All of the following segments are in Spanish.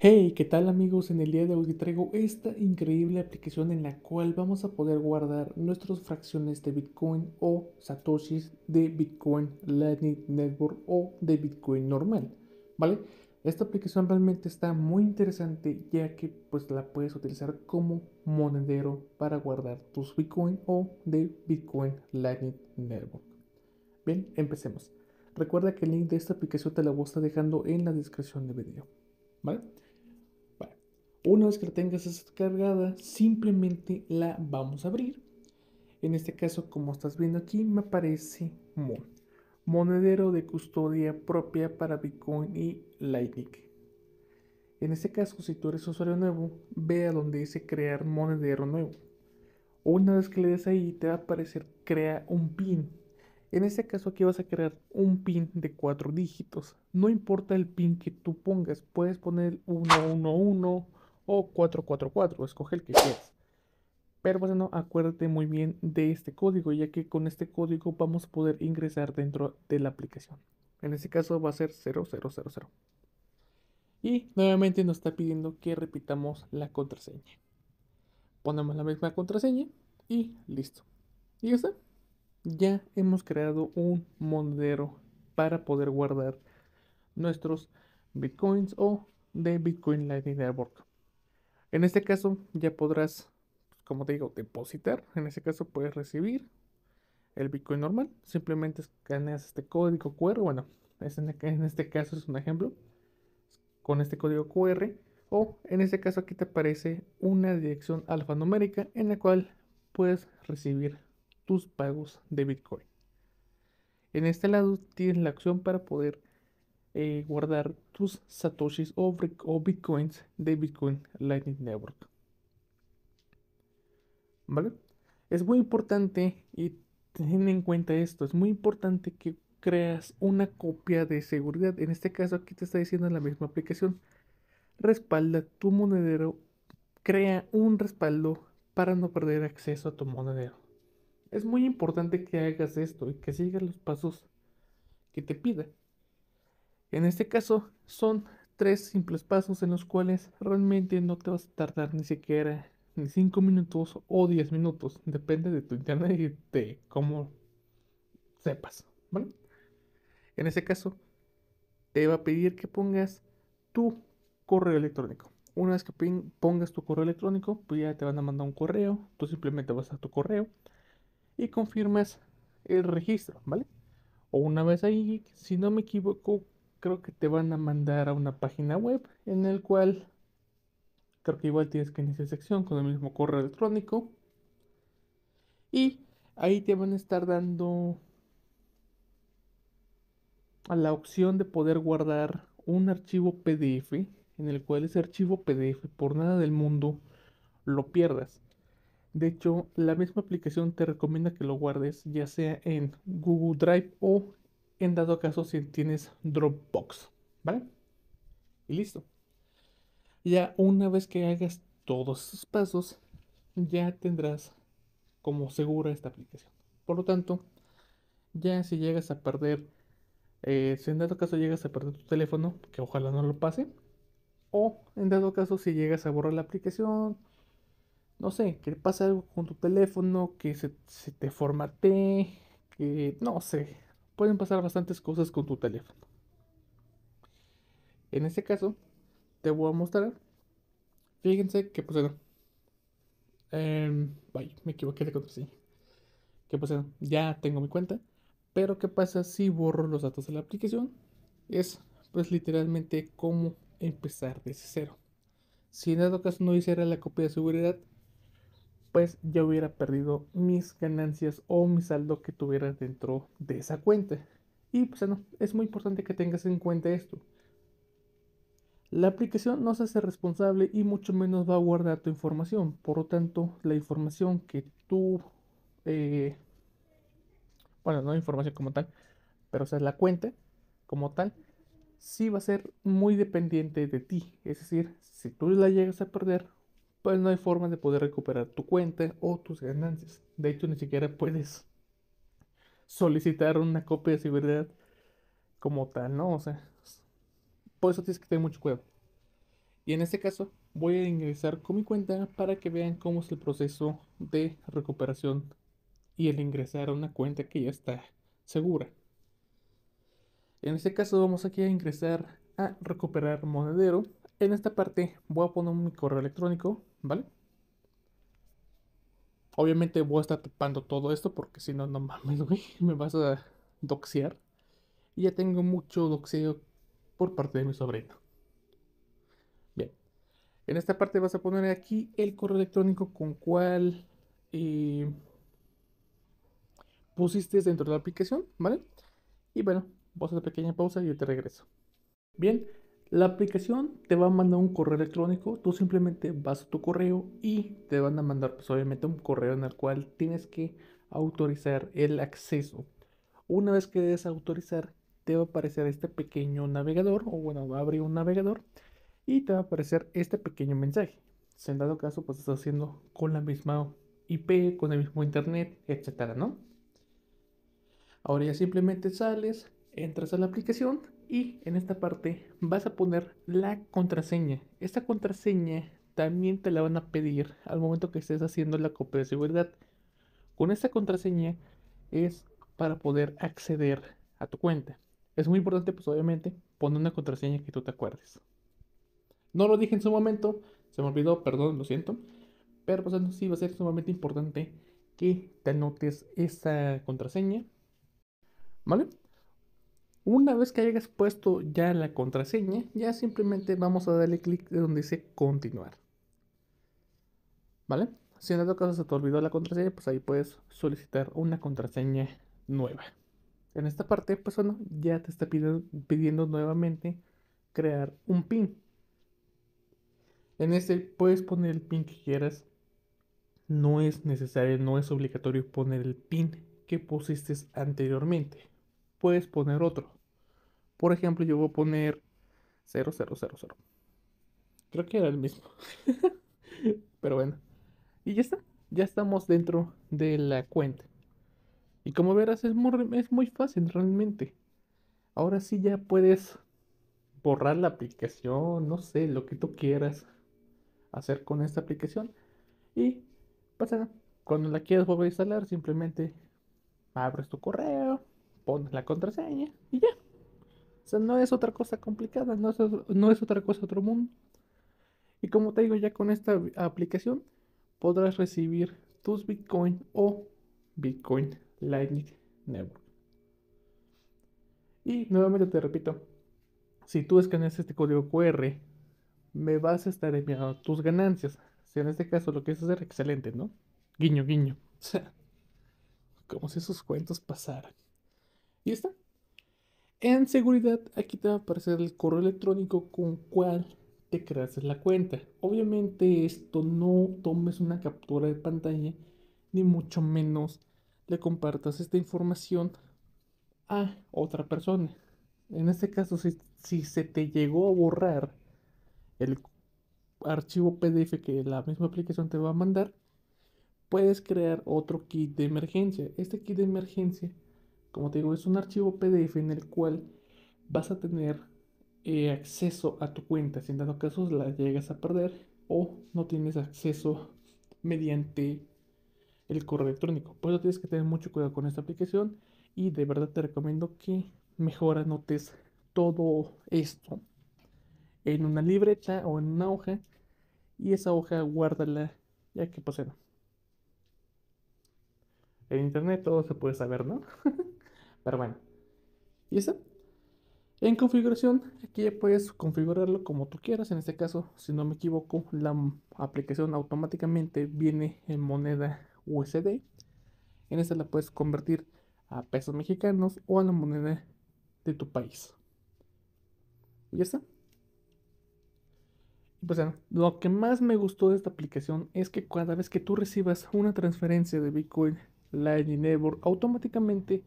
Hey, ¿qué tal amigos? En el día de hoy traigo esta increíble aplicación en la cual vamos a poder guardar nuestras fracciones de Bitcoin o satoshis de Bitcoin Lightning Network o de Bitcoin normal, ¿vale? Esta aplicación realmente está muy interesante ya que pues la puedes utilizar como monedero para guardar tus Bitcoin o de Bitcoin Lightning Network. Bien, empecemos. Recuerda que el link de esta aplicación te la voy a estar dejando en la descripción del video. ¿Vale? Una vez que la tengas descargada, simplemente la vamos a abrir. En este caso, como estás viendo aquí, me aparece monedero de custodia propia para Bitcoin y Lightning. En este caso, si tú eres usuario nuevo, ve a donde dice crear monedero nuevo. Una vez que le des ahí, te va a aparecer crea un pin. En este caso aquí vas a crear un pin de cuatro dígitos. No importa el pin que tú pongas, puedes poner 111 o 444, escoge el que quieras. Pero bueno, acuérdate muy bien de este código, ya que con este código vamos a poder ingresar dentro de la aplicación. En este caso va a ser 0000. Y nuevamente nos está pidiendo que repitamos la contraseña. Ponemos la misma contraseña y listo. Y ya está. Ya hemos creado un monedero para poder guardar nuestros bitcoins o de Bitcoin Lightning Network. En este caso ya podrás, como te digo, depositar. En este caso puedes recibir el Bitcoin normal. Simplemente escaneas este código QR. Bueno, e-, en este caso es un ejemplo. Con este código QR. O en este caso aquí te aparece una dirección alfanumérica en la cual puedes recibir tus pagos de Bitcoin. En este lado tienes la opción para poder eh, guardar tus satoshis o, o, bitcoins de Bitcoin Lightning Network. ¿Vale? Es muy importante y ten en cuenta esto, es muy importante que creas una copia de seguridad. En este caso aquí te está diciendo la misma aplicación. Respalda tu monedero, crea un respaldo para no perder acceso a tu monedero. Es muy importante que hagas esto y que sigas los pasos que te pida. En este caso, son tres simples pasos en los cuales realmente no te vas a tardar ni siquiera ni 5 minutos o 10 minutos, depende de tu internet y de cómo sepas, ¿vale? En este caso, te va a pedir que pongas tu correo electrónico. Una vez que pongas tu correo electrónico, pues ya te van a mandar un correo, tú simplemente vas a tu correo y confirmas el registro, ¿vale? O una vez ahí, si no me equivoco, creo que te van a mandar a una página web en el cual creo que igual tienes que iniciar sección con el mismo correo electrónico y ahí te van a estar dando a la opción de poder guardar un archivo PDF en el cual ese archivo PDF por nada del mundo lo pierdas. De hecho, la misma aplicación te recomienda que lo guardes ya sea en Google Drive o en dado caso si tienes Dropbox, ¿vale? Y listo. Ya una vez que hagas todos esos pasos, ya tendrás como segura esta aplicación. Por lo tanto, ya si llegas a perder, eh, si en dado caso llegas a perder tu teléfono, que ojalá no lo pase, o en dado caso si llegas a borrar la aplicación, no sé, que pasa algo con tu teléfono, que se, se te formate, que no sé, pueden pasar bastantes cosas con tu teléfono. En este caso, te voy a mostrar. Fíjense que pues eh, vaya, me equivoqué de contraseña. Que pues ya tengo mi cuenta. Pero ¿qué pasa si borro los datos de la aplicación? Es pues literalmente cómo empezar desde cero. Si en dado caso no hiciera la copia de seguridad, pues, ya hubiera perdido mis ganancias o mi saldo que tuviera dentro de esa cuenta. Y pues no, es muy importante que tengas en cuenta esto. La aplicación no se hace responsable y mucho menos va a guardar tu información. Por lo tanto, la información que tú... Eh, bueno, no información como tal, pero o sea, la cuenta como tal, si va a ser muy dependiente de ti. Es decir, si tú la llegas a perder pues no hay forma de poder recuperar tu cuenta o tus ganancias. De hecho, ni siquiera puedes solicitar una copia de seguridad como tal, ¿no? O sea, por eso tienes que tener mucho cuidado. Y en este caso, voy a ingresar con mi cuenta para que vean cómo es el proceso de recuperación y el ingresar a una cuenta que ya está segura. En este caso, vamos aquí a ingresar a recuperar monedero. En esta parte voy a poner mi correo electrónico ¿Vale? Obviamente voy a estar tapando todo esto porque si no, no me vas a doxear. Y ya tengo mucho doxeo por parte de mi sobrino. Bien. En esta parte vas a poner aquí el correo electrónico con cual eh, pusiste dentro de la aplicación, ¿vale? Y bueno, vas a hacer pequeña pausa y yo te regreso. Bien, la aplicación te va a mandar un correo electrónico, tú simplemente vas a tu correo y te van a mandar pues, obviamente un correo en el cual tienes que autorizar el acceso. Una vez que des autorizar, te va a aparecer este pequeño navegador, o bueno, va a abrir un navegador y te va a aparecer este pequeño mensaje. Si en dado caso, pues estás haciendo con la misma IP, con el mismo internet, etcétera, ¿no? Ahora ya simplemente sales, entras a la aplicación y en esta parte vas a poner la contraseña. Esta contraseña también te la van a pedir al momento que estés haciendo la copia de seguridad. Con esta contraseña es para poder acceder a tu cuenta. Es muy importante, pues obviamente, poner una contraseña que tú te acuerdes. No lo dije en su momento, se me olvidó, perdón, lo siento. Pero pues sí va a ser sumamente importante que te anotes esa contraseña. ¿Vale? Una vez que hayas puesto ya la contraseña, ya simplemente vamos a darle clic de donde dice continuar. ¿Vale? Si en dado caso se te olvidó la contraseña, pues ahí puedes solicitar una contraseña nueva. En esta parte, pues bueno, ya te está pidiendo, pidiendo nuevamente crear un pin. En este puedes poner el pin que quieras. No es necesario, no es obligatorio poner el pin que pusiste anteriormente. Puedes poner otro. Por ejemplo, yo voy a poner 0000. Creo que era el mismo. Pero bueno. Y ya está. Ya estamos dentro de la cuenta. Y como verás, es muy, es muy fácil realmente. Ahora sí ya puedes borrar la aplicación, no sé, lo que tú quieras hacer con esta aplicación. Y pasa, cuando la quieras volver a instalar, simplemente abres tu correo, pones la contraseña y ya. O sea, no es otra cosa complicada, no es, otra cosa otro mundo. Y como te digo, ya con esta aplicación podrás recibir tus Bitcoin o Bitcoin Lightning Network. Y nuevamente te repito, si tú escaneas este código QR, me vas a estar enviando tus ganancias. Si en este caso lo quieres hacer, excelente, ¿no? Guiño, guiño. sea, Como si esos cuentos pasaran. Y está. En seguridad, aquí te va a aparecer el correo electrónico con cual te creas la cuenta. Obviamente esto no tomes una captura de pantalla, ni mucho menos le compartas esta información a otra persona. En este caso, si se te llegó a borrar el archivo PDF que la misma aplicación te va a mandar, puedes crear otro kit de emergencia. Este kit de emergencia como te digo, es un archivo PDF en el cual vas a tener eh, acceso a tu cuenta. Si en dado caso la llegas a perder o no tienes acceso mediante el correo electrónico. Por eso tienes que tener mucho cuidado con esta aplicación y de verdad te recomiendo que mejor anotes todo esto en una libreta o en una hoja y esa hoja guárdala ya que pasen. Pues, en internet todo se puede saber, ¿no? Pero bueno. Y está. En configuración, aquí ya puedes configurarlo como tú quieras. En este caso, si no me equivoco, la aplicación automáticamente viene en moneda USD. En esta la puedes convertir a pesos mexicanos o a la moneda de tu país. Y ya está. Pues, lo que más me gustó de esta aplicación es que cada vez que tú recibas una transferencia de Bitcoin La Network, automáticamente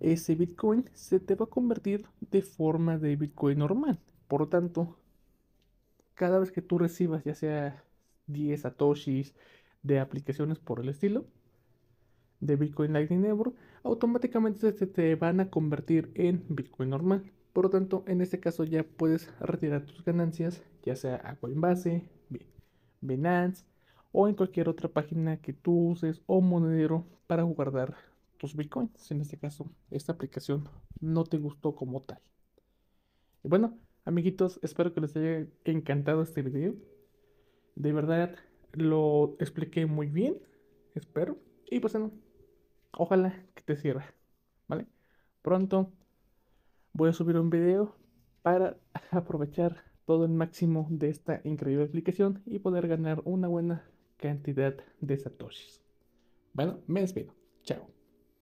ese Bitcoin se te va a convertir de forma de Bitcoin normal. Por lo tanto, cada vez que tú recibas ya sea 10 satoshis de aplicaciones por el estilo de Bitcoin Lightning Network, automáticamente se te van a convertir en Bitcoin normal. Por lo tanto, en este caso ya puedes retirar tus ganancias, ya sea a Coinbase, Binance o en cualquier otra página que tú uses o monedero para guardar tus pues, bitcoins. En este caso, esta aplicación no te gustó como tal. Y bueno, amiguitos, espero que les haya encantado este video. De verdad, lo expliqué muy bien, espero. Y pues bueno, ojalá que te sirva, ¿vale? Pronto voy a subir un video para aprovechar todo el máximo de esta increíble aplicación y poder ganar una buena cantidad de satoshis. Bueno, me despido. Chao.